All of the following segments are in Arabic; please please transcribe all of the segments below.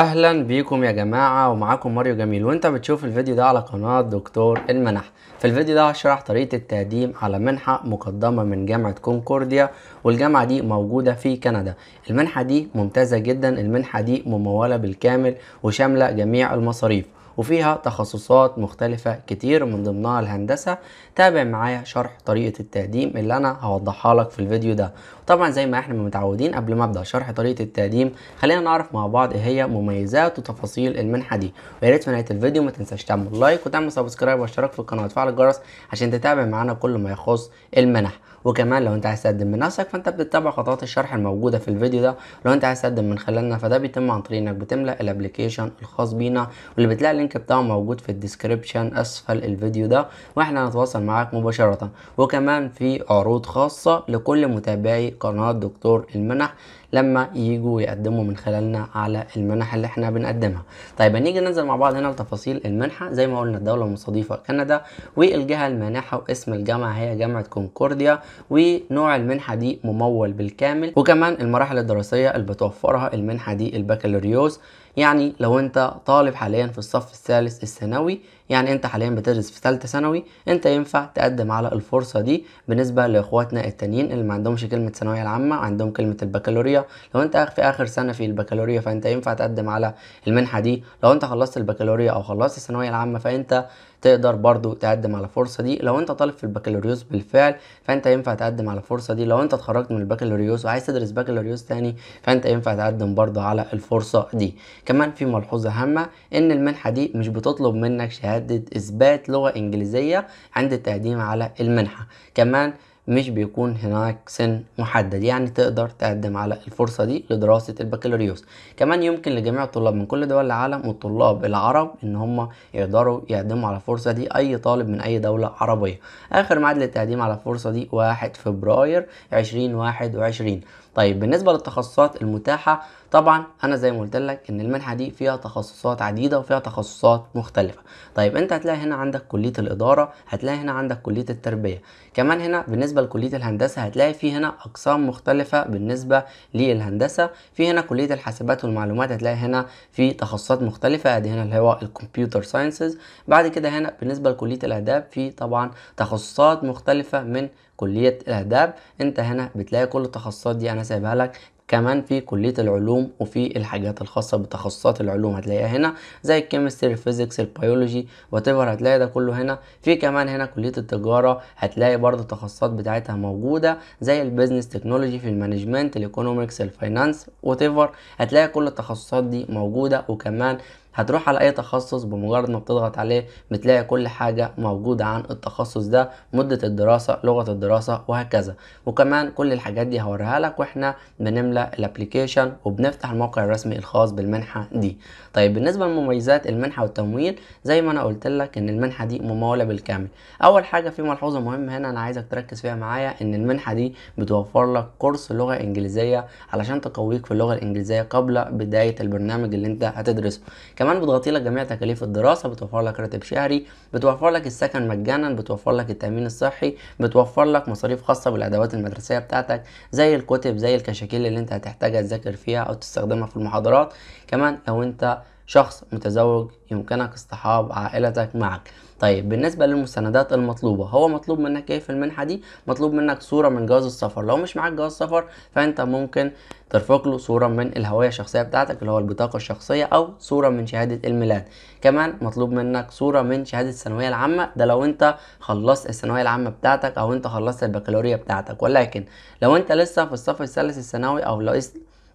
اهلا بيكم يا جماعه ومعاكم ماريو جميل وانت بتشوف الفيديو ده على قناه دكتور المنح في الفيديو ده هشرح طريقه التقديم على منحه مقدمه من جامعه كونكورديا والجامعه دي موجوده في كندا المنحه دي ممتازه جدا المنحه دي مموله بالكامل وشامله جميع المصاريف وفيها تخصصات مختلفة كتير من ضمنها الهندسة تابع معايا شرح طريقة التقديم اللي انا هوضحها لك في الفيديو ده طبعا زي ما احنا متعودين قبل ما ابدا شرح طريقة التقديم خلينا نعرف مع بعض ايه هي مميزات وتفاصيل المنحة دي ويا ريت في نهاية الفيديو ما تنساش تعمل لايك وتعمل سبسكرايب واشترك في القناة وتفعل الجرس عشان تتابع معانا كل ما يخص المنح وكمان لو انت عايز تقدم من نفسك فانت بتتابع خطوات الشرح الموجوده في الفيديو ده لو انت عايز تقدم من خلالنا فده بيتم عن طريق انك بتملى الابلكيشن الخاص بينا واللي بتلاقي اللينك بتاعه موجود في الديسكريبشن اسفل الفيديو ده واحنا هنتواصل يتواصل معاك مباشرة وكمان في عروض خاصة لكل متابعي قناة دكتور المنح لما يجوا يقدموا من خلالنا على المنح اللي احنا بنقدمها طيب هنيجي ننزل مع بعض هنا لتفاصيل المنحة زي ما قلنا الدولة المستضيفة كندا والجهة المانحة واسم الجامعة هي جامعة كونكورديا ونوع المنحة دي ممول بالكامل وكمان المراحل الدراسية اللي بتوفرها المنحة دي البكالوريوس يعني لو انت طالب حاليا في الصف الثالث الثانوي يعني انت حاليا بتدرس في ثالثه ثانوي انت ينفع تقدم على الفرصه دي بالنسبه لاخواتنا التانيين اللي ما عندهمش كلمه ثانويه العامه عندهم كلمه البكالوريا لو انت في اخر سنه في البكالوريا فانت ينفع تقدم على المنحه دي لو انت خلصت البكالوريا او خلصت الثانويه العامه فانت تقدر برضو تقدم على الفرصه دي لو انت طالب في البكالوريوس بالفعل فانت ينفع تقدم على الفرصه دي لو انت اتخرجت من البكالوريوس وعايز تدرس بكالوريوس تاني فانت ينفع تقدم برضو على الفرصه دي كمان في ملحوظه هامه ان المنحه دي مش بتطلب منك شهاده اثبات لغه انجليزيه عند التقديم على المنحه كمان مش بيكون هناك سن محدد يعني تقدر تقدم على الفرصة دي لدراسة البكالوريوس كمان يمكن لجميع الطلاب من كل دول العالم والطلاب العرب ان هم يقدروا يقدموا على الفرصة دي اي طالب من اي دولة عربية اخر معاد للتقديم على الفرصة دي 1 فبراير 2021 طيب بالنسبة للتخصصات المتاحة طبعا انا زي ما قلت لك ان المنحه دي فيها تخصصات عديده وفيها تخصصات مختلفه طيب انت هتلاقي هنا عندك كليه الاداره هتلاقي هنا عندك كليه التربيه كمان هنا بالنسبه لكليه الهندسه هتلاقي في هنا اقسام مختلفه بالنسبه للهندسه في هنا كليه الحاسبات والمعلومات هتلاقي هنا في تخصصات مختلفه ادي هنا اللي هو الكمبيوتر ساينسز بعد كده هنا بالنسبه لكليه الاداب في طبعا تخصصات مختلفه من كليه الاداب انت هنا بتلاقي كل التخصصات دي انا سايبها لك كمان في كليه العلوم وفي الحاجات الخاصه بتخصصات العلوم هتلاقيها هنا زي الكيمستري الفيزيكس البيولوجي وتبر هتلاقي ده كله هنا في كمان هنا كليه التجاره هتلاقي برضه التخصصات بتاعتها موجوده زي البيزنس تكنولوجي في المانجمنت الايكونومكس الفاينانس وتبر هتلاقي كل التخصصات دي موجوده وكمان هتروح على اي تخصص بمجرد ما بتضغط عليه بتلاقي كل حاجة موجودة عن التخصص ده مدة الدراسة لغة الدراسة وهكذا وكمان كل الحاجات دي هوريها لك واحنا بنملى الابليكيشن وبنفتح الموقع الرسمي الخاص بالمنحة دي طيب بالنسبة لمميزات المنحة والتمويل زي ما انا قلت لك ان المنحة دي ممولة بالكامل اول حاجة في ملحوظة مهمة هنا انا عايزك تركز فيها معايا ان المنحة دي بتوفر لك كورس لغة انجليزية علشان تقويك في اللغة الانجليزية قبل بداية البرنامج اللي انت هتدرسه كمان بتغطي لك جميع تكاليف الدراسه بتوفر لك راتب شهري بتوفر لك السكن مجانا بتوفر لك التامين الصحي بتوفر لك مصاريف خاصه بالادوات المدرسيه بتاعتك زي الكتب زي الكشاكيل اللي انت هتحتاجها تذاكر فيها او تستخدمها في المحاضرات كمان لو انت شخص متزوج يمكنك اصطحاب عائلتك معك طيب بالنسبة للمستندات المطلوبة هو مطلوب منك ايه في المنحة دي مطلوب منك صورة من جواز السفر لو مش معاك جواز سفر فانت ممكن ترفق له صورة من الهوية الشخصية بتاعتك اللي هو البطاقة الشخصية او صورة من شهادة الميلاد كمان مطلوب منك صورة من شهادة الثانوية العامة ده لو انت خلصت الثانوية العامة بتاعتك او انت خلصت البكالوريا بتاعتك ولكن لو انت لسه في الصف الثالث الثانوي او لو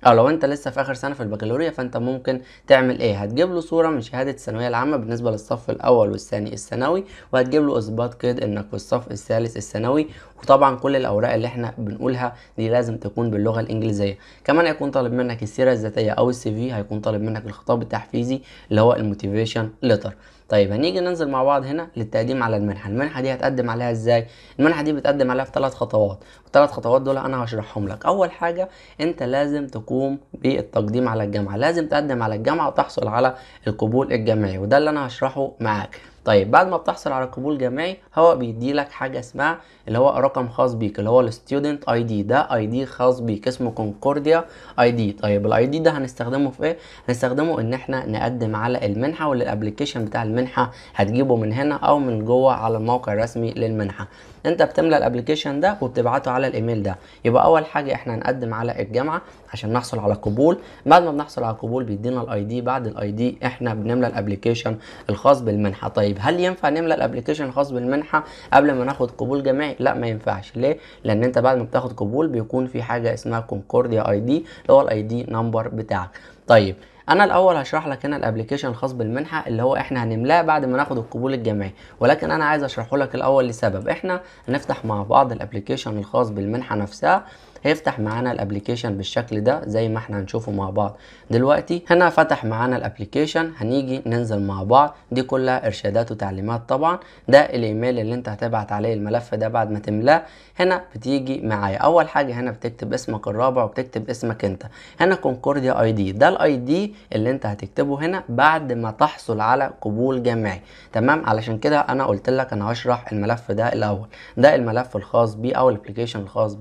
او لو انت لسه في اخر سنه في البكالوريا فانت ممكن تعمل ايه هتجيب له صوره من شهاده الثانويه العامه بالنسبه للصف الاول والثاني الثانوي وهتجيب له اثبات كده انك في الصف الثالث الثانوي وطبعا كل الاوراق اللي احنا بنقولها دي لازم تكون باللغه الانجليزيه كمان هيكون طالب منك السيره الذاتيه او السي في هيكون طالب منك الخطاب التحفيزي اللي هو الموتيفيشن ليتر طيب هنيجي ننزل مع بعض هنا للتقديم على المنحه المنحه دي هتقدم عليها ازاي المنحه دي بتقدم عليها في ثلاث خطوات الثلاث خطوات دول انا هشرحهم لك اول حاجه انت لازم تقوم بالتقديم على الجامعه لازم تقدم على الجامعه وتحصل على القبول الجامعي وده اللي انا هشرحه معاك طيب بعد ما بتحصل على قبول جامعي هو بيديلك حاجه اسمها اللي هو رقم خاص بيك اللي هو الستودنت اي دي ده اي دي خاص بيك اسمه كونكورديا اي دي طيب الاي دي ده هنستخدمه في ايه هنستخدمه ان احنا نقدم على المنحه والابلكيشن بتاع المنحه هتجيبه من هنا او من جوه على الموقع الرسمي للمنحه انت بتملى الابلكيشن ده وبتبعته على الايميل ده يبقى اول حاجه احنا هنقدم على الجامعه عشان نحصل على قبول بعد ما بنحصل على قبول بيدينا الاي دي بعد الاي دي احنا بنملى الابلكيشن الخاص بالمنحه طيب هل ينفع نملى الابلكيشن الخاص بالمنحه قبل ما ناخد قبول جامعي لا ما ينفعش ليه لان انت بعد ما بتاخد قبول بيكون في حاجه اسمها كونكورديا اي دي اللي هو الاي دي نمبر بتاعك طيب انا الاول هشرح لك هنا الابلكيشن الخاص بالمنحه اللي هو احنا هنملاه بعد ما ناخد القبول الجامعي ولكن انا عايز اشرحه لك الاول لسبب احنا هنفتح مع بعض الابلكيشن الخاص بالمنحه نفسها هيفتح معانا الابلكيشن بالشكل ده زي ما احنا هنشوفه مع بعض دلوقتي هنا فتح معانا الابلكيشن هنيجي ننزل مع بعض دي كلها ارشادات وتعليمات طبعا ده الايميل اللي انت هتبعت عليه الملف ده بعد ما تملاه هنا بتيجي معايا اول حاجه هنا بتكتب اسمك الرابع وبتكتب اسمك انت هنا كونكورديا اي دي ده الاي دي اللي انت هتكتبه هنا بعد ما تحصل على قبول جامعي تمام علشان كده انا قلت لك انا هشرح الملف ده الاول ده الملف الخاص بيه او الابلكيشن الخاص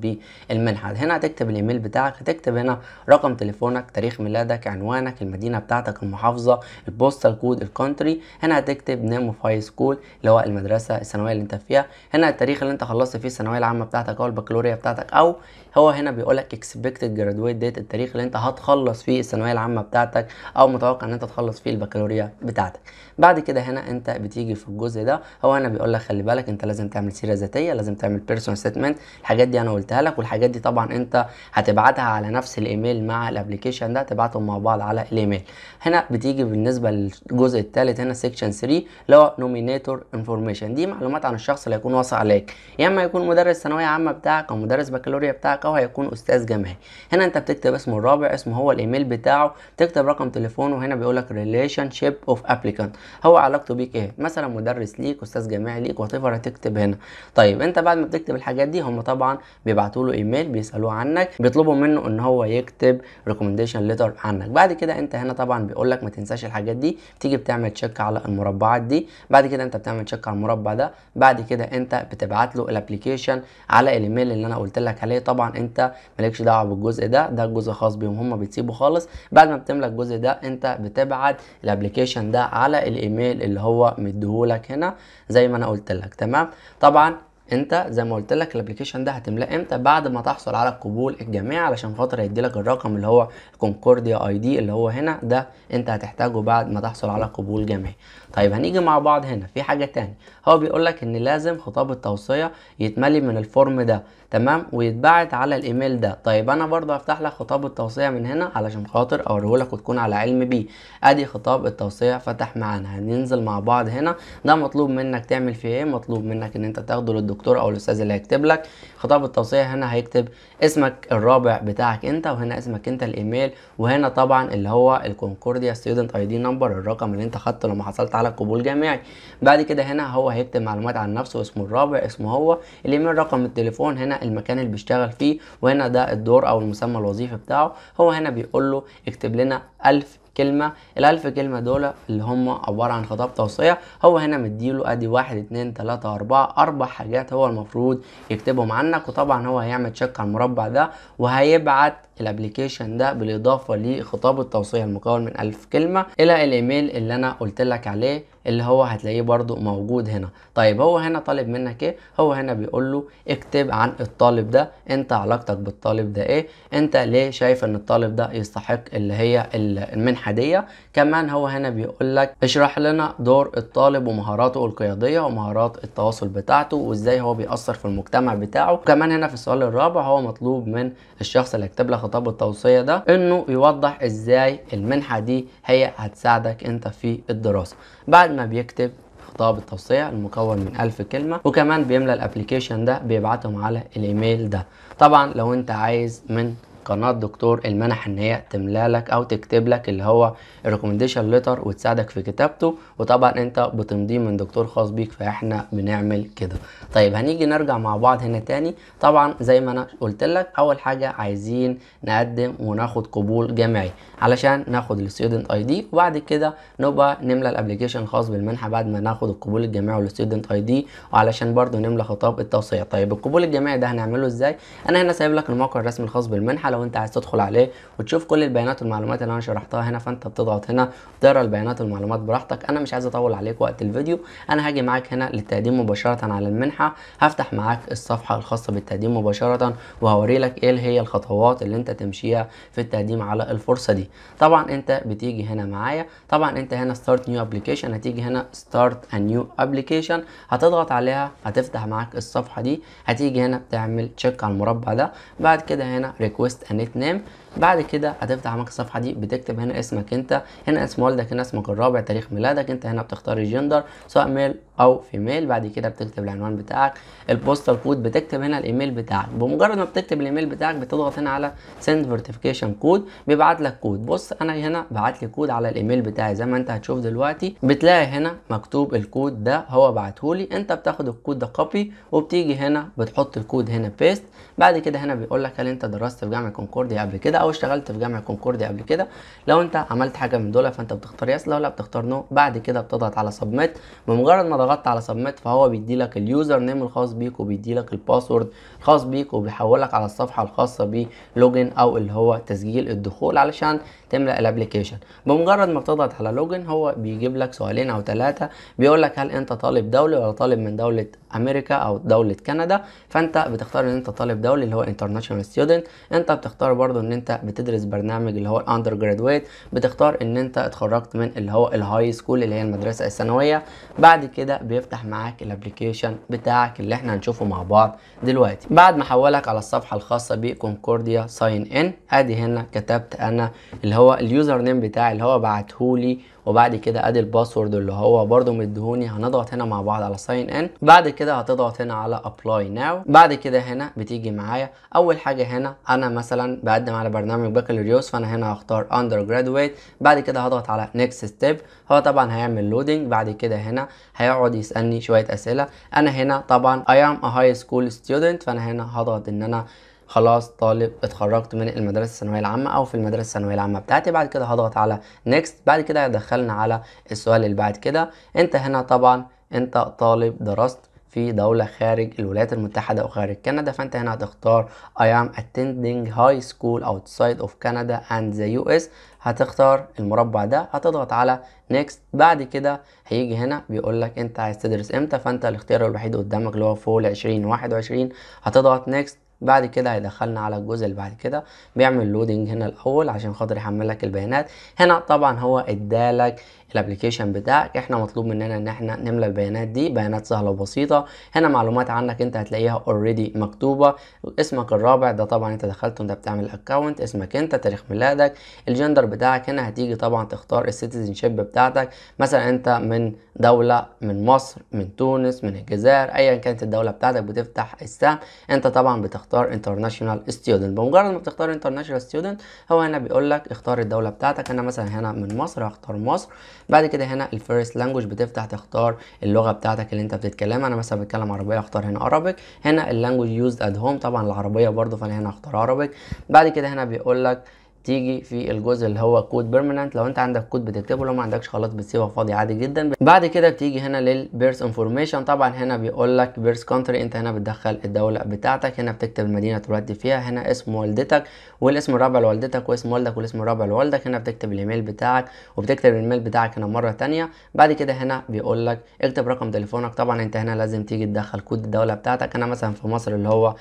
بالمنحه حل هنا هتكتب الايميل بتاعك هتكتب هنا رقم تليفونك تاريخ ميلادك عنوانك المدينه بتاعتك المحافظه البوستال كود الكونتري هنا هتكتب نيم اوف هاي سكول اللي هو المدرسه الثانويه اللي انت فيها هنا التاريخ اللي انت خلصت فيه الثانويه العامه بتاعتك او البكالوريا بتاعتك او هو هنا بيقول لك اكسبكتد جرادويت ديت التاريخ اللي انت هتخلص فيه الثانويه العامه بتاعتك او متوقع ان انت تخلص فيه البكالوريا بتاعتك بعد كده هنا انت بتيجي في الجزء ده هو هنا بيقول لك خلي بالك انت لازم تعمل سيره ذاتيه لازم تعمل بيرسونال ستمنت الحاجات دي انا قلتها لك والحاجات دي طبعا انت هتبعتها على نفس الايميل مع الابلكيشن ده تبعتهم مع بعض على الايميل هنا بتيجي بالنسبه للجزء الثالث هنا سيكشن 3 اللي هو نومينيتور انفورميشن دي معلومات عن الشخص اللي هيكون واصل عليك يا اما يكون مدرس ثانويه عامه بتاعك او مدرس بكالوريا بتاعك او هيكون استاذ جامعي هنا انت بتكتب اسمه الرابع اسمه هو الايميل بتاعه تكتب رقم تليفونه هنا بيقول لك ريليشن شيب اوف ابليكانت هو علاقته بيك ايه مثلا مدرس ليك استاذ جامعي ليك وات هتكتب هنا طيب انت بعد ما بتكتب الحاجات دي هم طبعا بيبعتوا له ايميل بيسالوه عنك بيطلبوا منه ان هو يكتب ريكومنديشن ليتر عنك بعد كده انت هنا طبعا بيقول لك ما تنساش الحاجات دي تيجي بتعمل تشيك على المربعات دي بعد كده انت بتعمل تشيك على المربع ده بعد كده انت بتبعت له الابلكيشن على الايميل اللي انا قلت لك عليه طبعا انت مالكش دعوه بالجزء ده ده الجزء خاص بيهم هم بتسيبه خالص بعد ما بتملى الجزء ده انت بتبعت الابلكيشن ده على الايميل اللي هو مديهولك هنا زي ما انا قلت لك تمام طبعا انت زي ما قلت لك الابلكيشن ده هتملاه امتى بعد ما تحصل على قبول الجميع علشان خاطر لك الرقم اللي هو كونكورديا اي دي اللي هو هنا ده انت هتحتاجه بعد ما تحصل على قبول جميع طيب هنيجي مع بعض هنا في حاجه تاني هو بيقول لك ان لازم خطاب التوصيه يتملي من الفورم ده تمام ويتبعت على الايميل ده طيب انا برضو هفتح لك خطاب التوصيه من هنا علشان خاطر اوريه لك وتكون على علم بيه ادي خطاب التوصيه فتح معانا هننزل مع بعض هنا ده مطلوب منك تعمل فيه ايه مطلوب منك ان انت تاخده للدكتور او الاستاذ اللي هيكتب لك خطاب التوصيه هنا هيكتب اسمك الرابع بتاعك انت وهنا اسمك انت الايميل وهنا طبعا اللي هو الكونكورديا ستودنت اي دي نمبر الرقم اللي انت خدته لما حصلت على قبول جامعي بعد كده هنا هو هيكتب معلومات عن نفسه اسمه الرابع اسمه هو الايميل رقم التليفون هنا المكان اللي بيشتغل فيه وهنا ده الدور او المسمى الوظيفي بتاعه هو هنا بيقول له اكتب لنا 1000 كلمة الألف كلمة دول اللي هم عبارة عن خطاب توصية هو هنا مديله أدي واحد اتنين تلاتة أربعة أربع حاجات هو المفروض يكتبهم عنك وطبعا هو هيعمل شك على المربع ده وهيبعت الابلكيشن ده بالاضافه لخطاب التوصيه المكون من 1000 كلمه الى الايميل اللي انا قلت لك عليه اللي هو هتلاقيه برده موجود هنا طيب هو هنا طالب منك ايه هو هنا بيقول له اكتب عن الطالب ده انت علاقتك بالطالب ده ايه انت ليه شايف ان الطالب ده يستحق اللي هي المنحه دي كمان هو هنا بيقول لك اشرح لنا دور الطالب ومهاراته القياديه ومهارات التواصل بتاعته وازاي هو بيأثر في المجتمع بتاعه وكمان هنا في السؤال الرابع هو مطلوب من الشخص اللي يكتب لك خطاب التوصيه ده انه يوضح ازاي المنحه دي هي هتساعدك انت في الدراسه بعد ما بيكتب خطاب التوصية المكون من ألف كلمة وكمان بيملى الابليكيشن ده بيبعتهم على الايميل ده طبعا لو انت عايز من قناه دكتور المنح ان هي تملا لك او تكتب لك اللي هو الريكومنديشن ليتر وتساعدك في كتابته وطبعا انت بتمضيه من دكتور خاص بيك فاحنا بنعمل كده طيب هنيجي نرجع مع بعض هنا تاني طبعا زي ما انا قلت لك اول حاجه عايزين نقدم وناخد قبول جامعي علشان ناخد الستودنت اي دي وبعد كده نبقى نملى الابلكيشن الخاص بالمنحه بعد ما ناخد القبول الجامعي والستودنت اي دي وعلشان برضو نملى خطاب التوصيه طيب القبول الجامعي ده هنعمله ازاي انا هنا سايب لك الموقع الرسمي الخاص بالمنحه لو انت عايز تدخل عليه وتشوف كل البيانات والمعلومات اللي انا شرحتها هنا فانت بتضغط هنا تقرا البيانات والمعلومات براحتك انا مش عايز اطول عليك وقت الفيديو انا هاجي معاك هنا للتقديم مباشره على المنحه هفتح معاك الصفحه الخاصه بالتقديم مباشره وهوري لك ايه هي الخطوات اللي انت تمشيها في التقديم على الفرصه دي طبعا انت بتيجي هنا معايا طبعا انت هنا ستارت نيو ابلكيشن هتيجي هنا ستارت ا نيو ابلكيشن هتضغط عليها هتفتح معاك الصفحه دي هتيجي هنا تعمل تشيك على المربع ده بعد كده هنا ريكويست هنتنام بعد كده هتفتح معاك الصفحه دي بتكتب هنا اسمك انت هنا اسم والدك هنا اسمك الرابع تاريخ ميلادك انت هنا بتختار الجندر سواء ميل او فيميل بعد كده بتكتب العنوان بتاعك البوستال كود بتكتب هنا الايميل بتاعك بمجرد ما بتكتب الايميل بتاعك بتضغط هنا على سند فيرتيفيكيشن كود بيبعت لك كود بص انا هنا بعت لي كود على الايميل بتاعي زي ما انت هتشوف دلوقتي بتلاقي هنا مكتوب الكود ده هو بعتهولي انت بتاخد الكود ده كوبي وبتيجي هنا بتحط الكود هنا بيست بعد كده هنا بيقول لك هل انت درست في جامعه كونكورديا قبل كده او اشتغلت في جامعه كونكورديا قبل كده لو انت عملت حاجه من دول فانت بتختار يس لو لا بتختار نو بعد كده بتضغط على سبميت بمجرد ما ضغطت على سبميت فهو بيدي لك اليوزر نيم الخاص بيك وبيدي لك الباسورد الخاص بيك وبيحولك على الصفحه الخاصه بلوجن او اللي هو تسجيل الدخول علشان تملا الابلكيشن بمجرد ما بتضغط على لوجن هو بيجيب لك سؤالين او ثلاثه بيقول لك هل انت طالب دولي ولا طالب من دوله امريكا او دوله كندا فانت بتختار ان انت طالب دولي اللي هو انترناشونال ستودنت انت بتختار برضو ان انت انت بتدرس برنامج اللي هو الاندر جرادويت بتختار ان انت اتخرجت من اللي هو الهاي سكول اللي هي المدرسه الثانويه بعد كده بيفتح معاك الابلكيشن بتاعك اللي احنا هنشوفه مع بعض دلوقتي بعد ما حولك على الصفحه الخاصه بكونكورديا ساين ان ادي هنا كتبت انا اللي هو اليوزر نيم بتاعي اللي هو بعته لي وبعد كده ادي الباسورد اللي هو برده مديهوني هنضغط هنا مع بعض على ساين ان بعد كده هتضغط هنا على ابلاي ناو بعد كده هنا بتيجي معايا اول حاجه هنا انا مثلا بقدم على برنامج بكالوريوس فانا هنا هختار اندر جرادويت بعد كده هضغط على نيكست ستيب هو طبعا هيعمل لودنج بعد كده هنا هيقعد يسالني شويه اسئله انا هنا طبعا اي ام ا هاي سكول ستودنت فانا هنا هضغط ان انا خلاص طالب اتخرجت من المدرسه الثانويه العامه او في المدرسه الثانويه العامه بتاعتي بعد كده هضغط على نيكست بعد كده هيدخلنا على السؤال اللي بعد كده انت هنا طبعا انت طالب درست في دولة خارج الولايات المتحدة أو خارج كندا فأنت هنا هتختار I am attending high school outside of Canada and the US هتختار المربع ده هتضغط على next بعد كده هيجي هنا بيقول لك أنت عايز تدرس إمتى فأنت الاختيار الوحيد قدامك اللي هو فول 2021 هتضغط next بعد كده هيدخلنا على الجزء اللي بعد كده بيعمل لودنج هنا الاول عشان خاطر يحمل لك البيانات هنا طبعا هو ادالك الابلكيشن بتاعك احنا مطلوب مننا ان احنا نملى البيانات دي بيانات سهله وبسيطه هنا معلومات عنك انت هتلاقيها اوريدي مكتوبه اسمك الرابع ده طبعا انت دخلته وانت بتعمل اكونت اسمك انت تاريخ ميلادك الجندر بتاعك هنا هتيجي طبعا تختار السيتيزن شيب بتاعتك مثلا انت من دوله من مصر من تونس من الجزائر ايا كانت الدوله بتاعتك بتفتح السهم انت طبعا بتختار تختار انترناشونال ستودنت بمجرد ما بتختار انترناشونال ستودنت هو هنا بيقول لك اختار الدوله بتاعتك انا مثلا هنا من مصر هختار مصر بعد كده هنا الفيرست لانجوج بتفتح تختار اللغه بتاعتك اللي انت بتتكلمها انا مثلا بتكلم عربيه هختار هنا عربيك هنا اللانجوج يوزد ات هوم طبعا العربيه برضو فانا هنا هختار عربيك بعد كده هنا بيقول لك تيجي في الجزء اللي هو كود بيرمننت لو انت عندك كود بتكتبه لو ما عندكش خلاص بتسيبها فاضي عادي جدا بعد كده بتيجي هنا للبيرس انفورميشن طبعا هنا بيقول لك بيرس كونتري انت هنا بتدخل الدوله بتاعتك هنا بتكتب المدينه تولدت فيها هنا اسم والدتك والاسم الرابع لوالدتك واسم والدك والاسم الرابع لوالدك هنا بتكتب الايميل بتاعك وبتكتب الايميل بتاعك هنا مره ثانيه بعد كده هنا بيقول لك اكتب رقم تليفونك طبعا انت هنا لازم تيجي تدخل كود الدوله بتاعتك انا مثلا في مصر اللي هو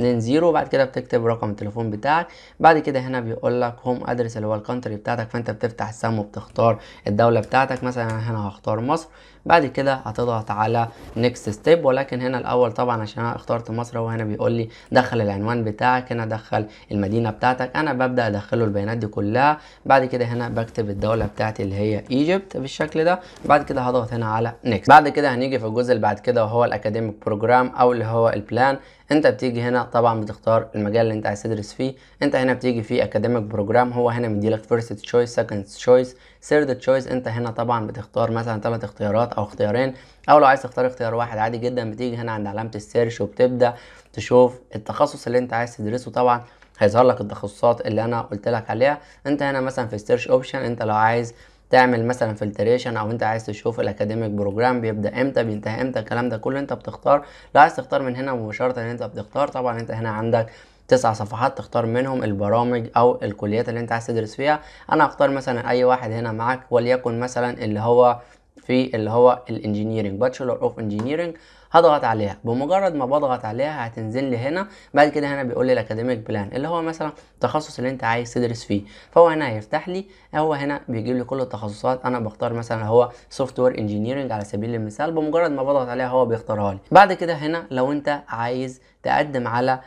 20 بعد كده بتكتب رقم التليفون بتاعك بعد كده هنا بيقول لك بتاعك هوم ادرس اللي هو الكونتري بتاعتك فانت بتفتح السهم وبتختار الدوله بتاعتك مثلا انا هختار مصر بعد كده هتضغط على نيكست ستيب ولكن هنا الاول طبعا عشان انا اخترت مصر هو هنا بيقول لي دخل العنوان بتاعك هنا دخل المدينه بتاعتك انا ببدا ادخله البيانات دي كلها بعد كده هنا بكتب الدوله بتاعتي اللي هي ايجيبت بالشكل ده بعد كده هضغط هنا على نيكست بعد كده هنيجي في الجزء اللي بعد كده وهو الاكاديميك بروجرام او اللي هو البلان انت بتيجي هنا طبعا بتختار المجال اللي انت عايز تدرس فيه انت هنا بتيجي في اكاديميك بروجرام هو هنا مديلك فيرست تشويس سكند تشويس سيرد تشويس انت هنا طبعا بتختار مثلا ثلاث اختيارات او اختيارين او لو عايز تختار اختيار واحد عادي جدا بتيجي هنا عند علامه السيرش وبتبدا تشوف التخصص اللي انت عايز تدرسه طبعا هيظهر لك التخصصات اللي انا قلت لك عليها انت هنا مثلا في السيرش اوبشن انت لو عايز تعمل مثلا فلتريشن او انت عايز تشوف الاكاديميك بروجرام بيبدا امتى بينتهي امتى الكلام ده كله انت بتختار لو عايز تختار من هنا مباشره ان انت بتختار طبعا انت هنا عندك تسع صفحات تختار منهم البرامج او الكليات اللي انت عايز تدرس فيها انا هختار مثلا اي واحد هنا معاك وليكن مثلا اللي هو في اللي هو الانجينيرنج باتشلر اوف انجينيرنج هضغط عليها بمجرد ما بضغط عليها هتنزل لي هنا بعد كده هنا بيقول لي الاكاديميك بلان اللي هو مثلا التخصص اللي انت عايز تدرس فيه فهو هنا هيفتح لي هو هنا بيجيب لي كل التخصصات انا بختار مثلا هو سوفت وير انجينيرنج على سبيل المثال بمجرد ما بضغط عليها هو بيختارها لي بعد كده هنا لو انت عايز تقدم على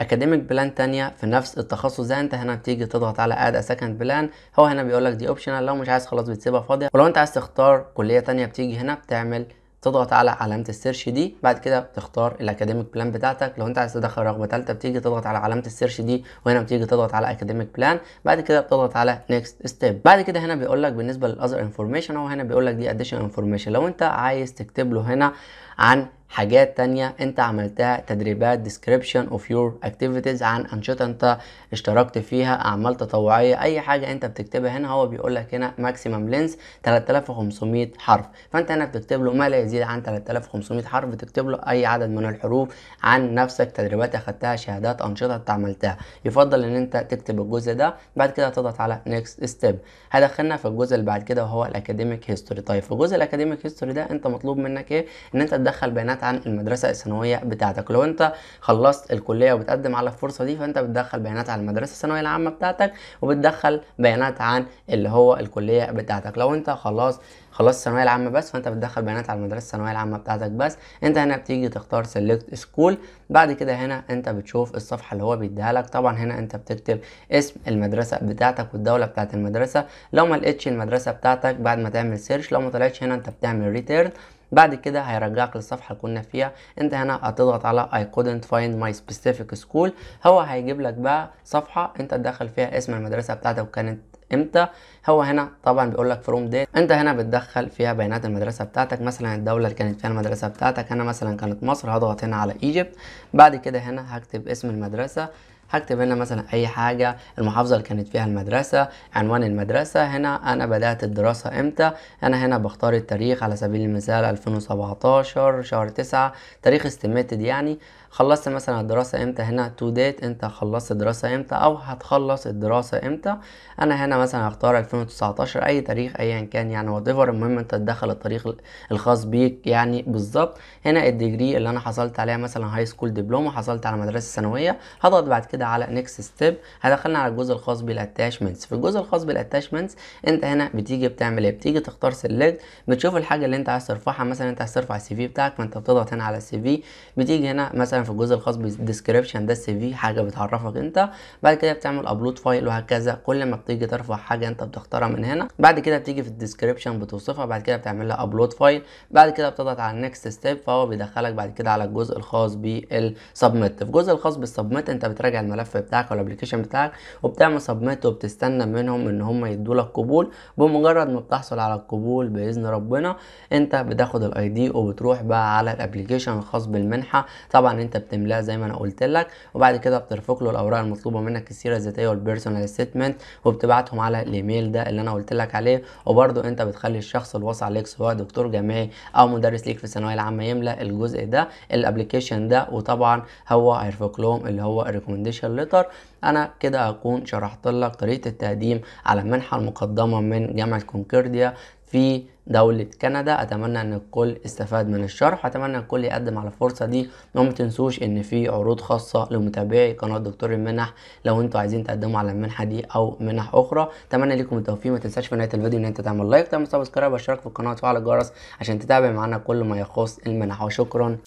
اكاديميك بلان تانية في نفس التخصص ده انت هنا بتيجي تضغط على اد سكند بلان هو هنا بيقول لك دي اوبشنال لو مش عايز خلاص بتسيبها فاضيه ولو انت عايز تختار كليه تانية بتيجي هنا بتعمل تضغط على علامه السيرش دي بعد كده بتختار الاكاديميك بلان بتاعتك لو انت عايز تدخل رغبه ثالثه بتيجي تضغط على علامه السيرش دي وهنا بتيجي تضغط على اكاديميك بلان بعد كده بتضغط على نيكست ستيب بعد كده هنا بيقول لك بالنسبه للاذر انفورميشن هو هنا بيقول لك دي اديشنال انفورميشن لو انت عايز تكتب له هنا عن حاجات تانية انت عملتها تدريبات description of your activities عن انشطة انت اشتركت فيها اعمال تطوعية اي حاجة انت بتكتبها هنا هو بيقول لك هنا maximum length 3500 حرف فانت هنا بتكتب له ما لا يزيد عن 3500 حرف بتكتب له اي عدد من الحروف عن نفسك تدريبات اخدتها شهادات انشطة انت عملتها يفضل ان انت تكتب الجزء ده بعد كده تضغط على next step هدخلنا في الجزء اللي بعد كده وهو الاكاديميك هيستوري طيب في جزء الاكاديميك هيستوري ده انت مطلوب منك ايه ان انت تدخل بيانات سمعت عن المدرسه الثانويه بتاعتك لو انت خلصت الكليه وبتقدم على الفرصه دي فانت بتدخل بيانات عن المدرسه الثانويه العامه بتاعتك وبتدخل بيانات عن اللي هو الكليه بتاعتك لو انت خلاص خلاص الثانويه العامه بس فانت بتدخل بيانات على المدرسه الثانويه العامه بتاعتك بس انت هنا بتيجي تختار سيلكت سكول بعد كده هنا انت بتشوف الصفحه اللي هو بيديها لك طبعا هنا انت بتكتب اسم المدرسه بتاعتك والدوله بتاعت المدرسه لو ما لقيتش المدرسه بتاعتك بعد ما تعمل سيرش لو ما طلعتش هنا انت بتعمل ريتيرن بعد كده هيرجعك للصفحه اللي كنا فيها انت هنا هتضغط على I couldn't find my specific school هو هيجيب لك بقى صفحه انت تدخل فيها اسم المدرسه بتاعتك وكانت امتى هو هنا طبعا بيقول لك فروم ديت انت هنا بتدخل فيها بيانات المدرسه بتاعتك مثلا الدوله اللي كانت فيها المدرسه بتاعتك انا مثلا كانت مصر هضغط هنا على ايجيبت بعد كده هنا هكتب اسم المدرسه هكتب هنا مثلا اي حاجه المحافظه اللي كانت فيها المدرسه عنوان المدرسه هنا انا بدات الدراسه امتى انا هنا بختار التاريخ على سبيل المثال 2017 شهر 9 تاريخ استمتد يعني خلصت مثلا الدراسة امتى هنا تو ديت انت خلصت الدراسة امتى او هتخلص الدراسة امتى انا هنا مثلا هختار 2019 اي تاريخ ايا كان يعني وات ايفر المهم انت تدخل التاريخ الخاص بيك يعني بالظبط هنا الديجري اللي انا حصلت عليها مثلا هاي سكول دبلوم حصلت على مدرسة ثانوية هضغط بعد كده على نيكست ستيب هدخلنا على الجزء الخاص بالاتاشمنتس في الجزء الخاص بالاتاشمنتس انت هنا بتيجي بتعمل ايه بتيجي تختار سيلكت بتشوف الحاجة اللي انت عايز ترفعها مثلا انت عايز ترفع السي في بتاعك فانت بتضغط هنا على السي في بتيجي هنا مثلا مثلا في الجزء الخاص بالديسكريبشن ده السي في حاجه بتعرفك انت بعد كده بتعمل ابلود فايل وهكذا كل ما بتيجي ترفع حاجه انت بتختارها من هنا بعد كده بتيجي في الديسكريبشن بتوصفها بعد كده بتعمل لها ابلود فايل بعد كده بتضغط على النكست ستيب فهو بيدخلك بعد كده على الجزء الخاص بالسبميت في الجزء الخاص بالسبميت انت بتراجع الملف بتاعك والابلكيشن بتاعك وبتعمل سبميت وبتستنى منهم ان هم يدوا لك قبول بمجرد ما بتحصل على القبول باذن ربنا انت بتاخد الاي دي وبتروح بقى على الابلكيشن الخاص بالمنحه طبعا انت انت بتملاه زي ما انا قلت لك وبعد كده بترفق له الاوراق المطلوبه منك السيره الذاتيه والبيرسونال ستمنت وبتبعتهم على الايميل ده اللي انا قلت لك عليه وبرده انت بتخلي الشخص الوصي عليك سواء دكتور جامعي او مدرس ليك في الثانويه العامه يملا الجزء ده الابلكيشن ده وطبعا هو هيرفق لهم اللي هو الريكومنديشن ليتر انا كده اكون شرحت لك طريقه التقديم على المنحه المقدمه من جامعه كونكورديا في دولة كندا اتمنى ان الكل استفاد من الشرح اتمنى الكل يقدم على الفرصة دي وما تنسوش ان في عروض خاصة لمتابعي قناة دكتور المنح لو انتوا عايزين تقدموا على المنحة دي او منح اخرى اتمنى لكم التوفيق ما تنساش في نهاية الفيديو ان انت تعمل لايك تعمل سبسكرايب واشترك في القناة وتفعل الجرس عشان تتابع معانا كل ما يخص المنح وشكرا